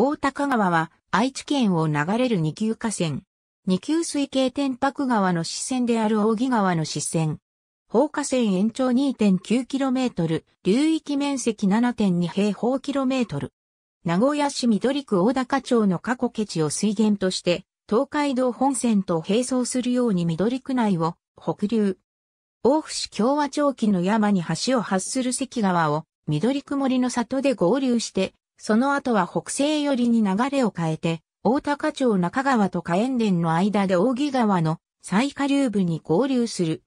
大高川は愛知県を流れる二級河川。二級水系天白川の支線である扇川の支線。放火線延長 2.9km、流域面積7.2平方キロメートル。名古屋市緑区大高町の過去ケ地を水源として、東海道本線と並走するように緑区内を北流。大府市共和町期の山に橋を発する関川を緑区森の里で合流してその後は北西寄りに流れを変えて、大高町中川と火炎田の間で扇川の最下流部に合流する。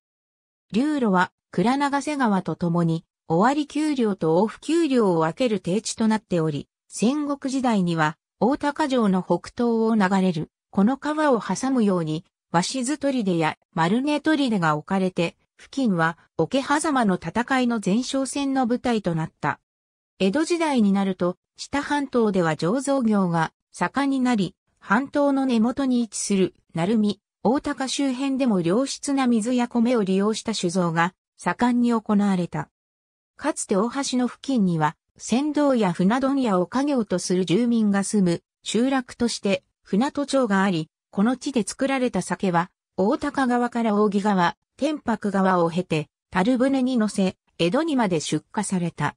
流路は倉長瀬川と共に、尾張丘陵と大府丘陵を分ける低地となっており、戦国時代には大高城の北東を流れる、この川を挟むように、鷲津砦や丸根砦が置かれて、付近は桶狭間の戦いの前哨戦の舞台となった。江戸時代になると、知多半島では醸造業が盛んになり、半島の根元に位置する、鳴海、大高周辺でも良質な水や米を利用した酒造が盛んに行われた。かつて大橋の付近には、船頭や船問屋を家業とする住民が住む集落として船戸町があり、この地で作られた酒は、大高川から扇川、天白川を経て、樽船に乗せ、江戸にまで出荷された。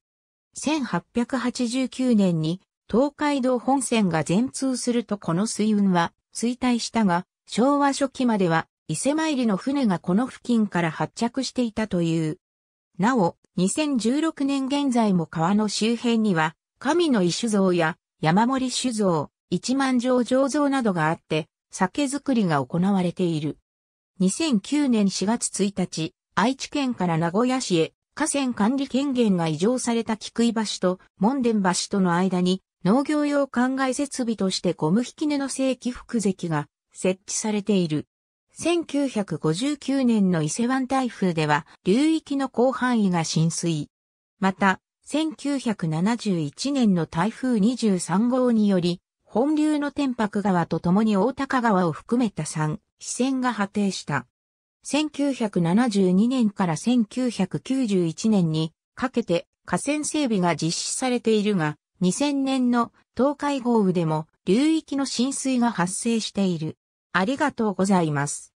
1889年に東海道本線が全通するとこの水運は衰退したが、昭和初期までは伊勢参りの船がこの付近から発着していたという。なお、2016年現在も川の周辺には、神の石像や山森酒造、一万条醸造などがあって、酒造りが行われている。2009年4月1日、愛知県から名古屋市へ河川管理権限が移譲された菊井橋と門田橋との間に農業用灌漑設備としてゴム引き根の正規複石が設置されている。1959年の伊勢湾台風では流域の広範囲が浸水。また、1971年の台風23号により、本流の天白川と共に大高川を含めた3、支線が破定した。1972年から1991年にかけて河川整備が実施されているが、2000年の東海豪雨でも流域の浸水が発生している。ありがとうございます。